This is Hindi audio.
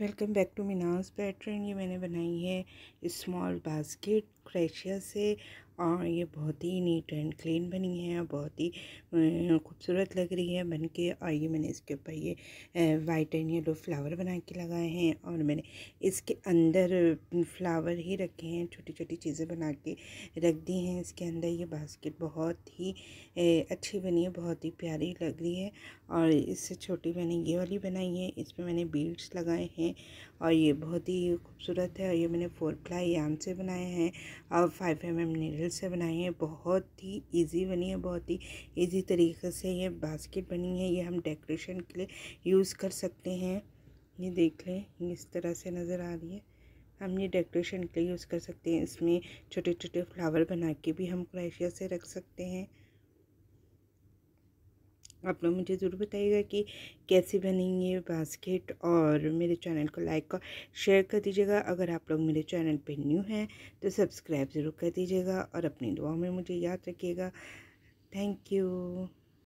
welcome back to Meena's pattern ये मैंने बनाई है स्मॉल बास्केट क्रेशिया से और हाँ, ये बहुत ही नीट एंड क्लीन बनी है और बहुत ही खूबसूरत लग रही है बन के और ये मैंने इसके ऊपर ये वाइट एंड येलो फ्लावर बना के लगाए हैं और मैंने इसके अंदर फ्लावर ही रखे हैं छोटी छोटी चीज़ें बना के रख दी हैं इसके अंदर ये बास्केट बहुत ही अच्छी बनी है बहुत ही प्यारी लग रही है और इससे छोटी मैंने ये वाली बनाई है इसमें मैंने बीड्स लगाए हैं और ये बहुत ही खूबसूरत है और ये मैंने फोर प्लाई आम से बनाए हैं और फाइव एम एम नील मटेरियल से बनाई है बहुत ही इजी बनी है बहुत ही इजी तरीके से ये बास्केट बनी है ये हम डेकोरेशन के लिए यूज़ कर सकते हैं ये देख लें इस तरह से नज़र आ रही है हम ये डेकोरेशन के लिए यूज़ कर सकते हैं इसमें छोटे छोटे फ्लावर बना के भी हम क्राइशिया से रख सकते हैं आप लोग मुझे ज़रूर बताइएगा कि कैसे बनेंगे ये बास्केट और मेरे चैनल को लाइक और शेयर कर दीजिएगा अगर आप लोग मेरे चैनल पे न्यू हैं तो सब्सक्राइब ज़रूर कर दीजिएगा और अपनी दुआ में मुझे याद रखिएगा थैंक यू